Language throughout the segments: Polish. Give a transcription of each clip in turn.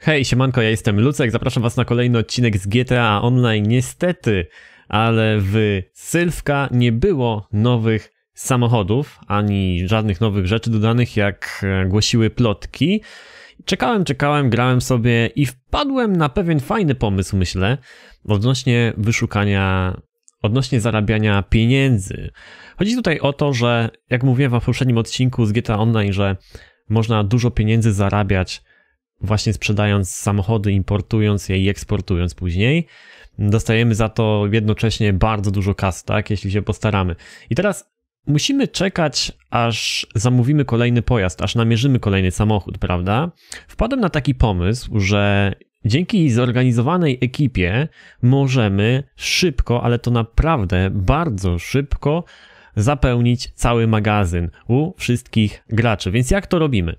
Hej, siemanko, ja jestem Lucek, zapraszam was na kolejny odcinek z GTA Online. Niestety, ale w Sylwka nie było nowych samochodów, ani żadnych nowych rzeczy dodanych, jak e, głosiły plotki. Czekałem, czekałem, grałem sobie i wpadłem na pewien fajny pomysł, myślę, odnośnie wyszukania, odnośnie zarabiania pieniędzy. Chodzi tutaj o to, że, jak mówiłem w poprzednim odcinku z GTA Online, że można dużo pieniędzy zarabiać właśnie sprzedając samochody, importując je i eksportując później, dostajemy za to jednocześnie bardzo dużo kas, tak, jeśli się postaramy. I teraz musimy czekać, aż zamówimy kolejny pojazd, aż namierzymy kolejny samochód, prawda? Wpadłem na taki pomysł, że dzięki zorganizowanej ekipie możemy szybko, ale to naprawdę bardzo szybko zapełnić cały magazyn u wszystkich graczy. Więc jak to robimy?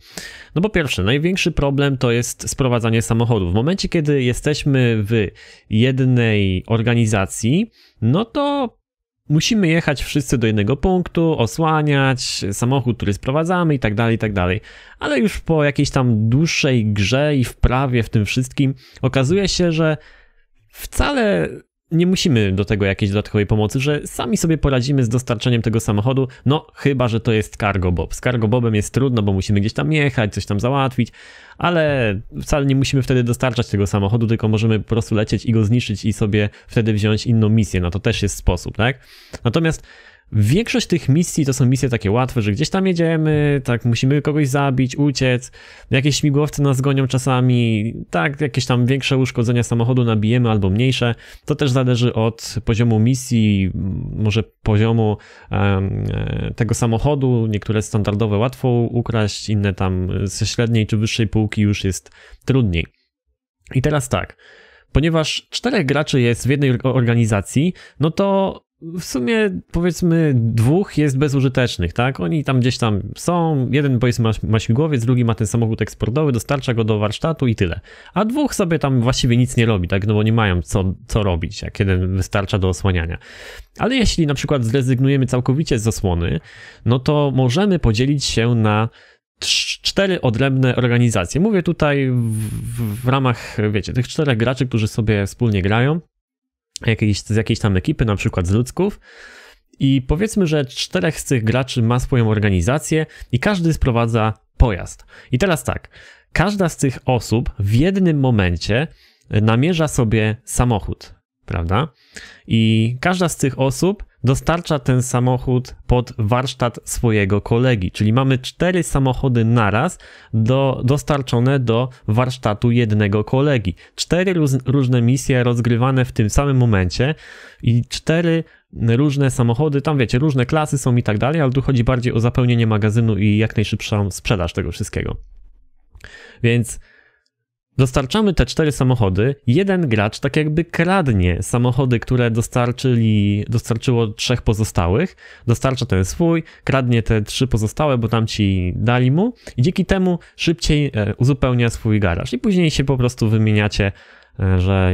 No po pierwsze, największy problem to jest sprowadzanie samochodów. W momencie, kiedy jesteśmy w jednej organizacji, no to musimy jechać wszyscy do jednego punktu, osłaniać samochód, który sprowadzamy i tak dalej, i tak dalej. Ale już po jakiejś tam dłuższej grze i wprawie w tym wszystkim okazuje się, że wcale nie musimy do tego jakiejś dodatkowej pomocy, że sami sobie poradzimy z dostarczeniem tego samochodu, no chyba, że to jest cargo bob. Z cargo bobem jest trudno, bo musimy gdzieś tam jechać, coś tam załatwić, ale wcale nie musimy wtedy dostarczać tego samochodu, tylko możemy po prostu lecieć i go zniszczyć i sobie wtedy wziąć inną misję, no to też jest sposób, tak? Natomiast Większość tych misji to są misje takie łatwe, że gdzieś tam jedziemy, tak, musimy kogoś zabić, uciec, jakieś śmigłowce nas gonią czasami, tak, jakieś tam większe uszkodzenia samochodu nabijemy albo mniejsze. To też zależy od poziomu misji, może poziomu um, tego samochodu. Niektóre standardowe łatwo ukraść, inne tam ze średniej czy wyższej półki już jest trudniej. I teraz tak ponieważ czterech graczy jest w jednej organizacji, no to w sumie powiedzmy dwóch jest bezużytecznych, tak? Oni tam gdzieś tam są, jeden powiedzmy ma, ma śmigłowiec, drugi ma ten samochód eksportowy, dostarcza go do warsztatu i tyle. A dwóch sobie tam właściwie nic nie robi, tak? No bo nie mają co, co robić, jak jeden wystarcza do osłaniania. Ale jeśli na przykład zrezygnujemy całkowicie z osłony, no to możemy podzielić się na cztery odrębne organizacje. Mówię tutaj w, w ramach, wiecie, tych czterech graczy, którzy sobie wspólnie grają jakiejś, z jakiejś tam ekipy, na przykład z ludzków. I powiedzmy, że czterech z tych graczy ma swoją organizację i każdy sprowadza pojazd. I teraz tak, każda z tych osób w jednym momencie e, namierza sobie samochód, prawda? I każda z tych osób dostarcza ten samochód pod warsztat swojego kolegi. Czyli mamy cztery samochody naraz do, dostarczone do warsztatu jednego kolegi. Cztery róz, różne misje rozgrywane w tym samym momencie i cztery różne samochody, tam wiecie, różne klasy są i tak dalej, ale tu chodzi bardziej o zapełnienie magazynu i jak najszybszą sprzedaż tego wszystkiego. Więc Dostarczamy te cztery samochody. Jeden gracz tak jakby kradnie samochody, które dostarczyli, dostarczyło trzech pozostałych. Dostarcza ten swój, kradnie te trzy pozostałe, bo tam ci dali mu i dzięki temu szybciej e, uzupełnia swój garaż. I później się po prostu wymieniacie że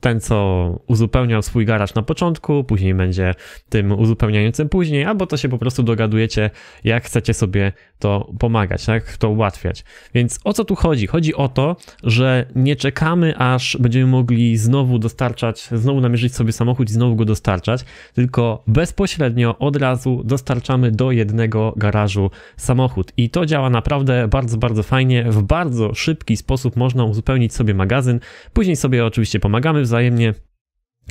ten, co uzupełniał swój garaż na początku, później będzie tym uzupełniającym później, albo to się po prostu dogadujecie, jak chcecie sobie to pomagać, tak? To ułatwiać. Więc o co tu chodzi? Chodzi o to, że nie czekamy, aż będziemy mogli znowu dostarczać, znowu namierzyć sobie samochód i znowu go dostarczać, tylko bezpośrednio od razu dostarczamy do jednego garażu samochód. I to działa naprawdę bardzo, bardzo fajnie. W bardzo szybki sposób można uzupełnić sobie magazyn, później sobie oczywiście pomagamy wzajemnie,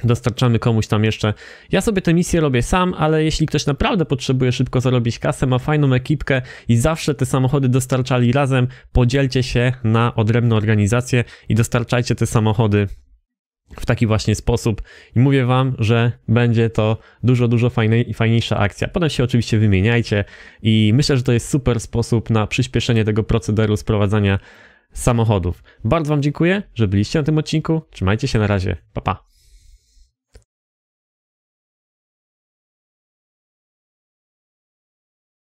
dostarczamy komuś tam jeszcze. Ja sobie te misje robię sam, ale jeśli ktoś naprawdę potrzebuje szybko zarobić kasę, ma fajną ekipkę i zawsze te samochody dostarczali razem, podzielcie się na odrębne organizacje i dostarczajcie te samochody w taki właśnie sposób i mówię wam, że będzie to dużo, dużo fajnej, fajniejsza akcja. Potem się oczywiście wymieniajcie i myślę, że to jest super sposób na przyspieszenie tego procederu sprowadzania samochodów. Bardzo Wam dziękuję, że byliście na tym odcinku. Trzymajcie się na razie. Pa pa.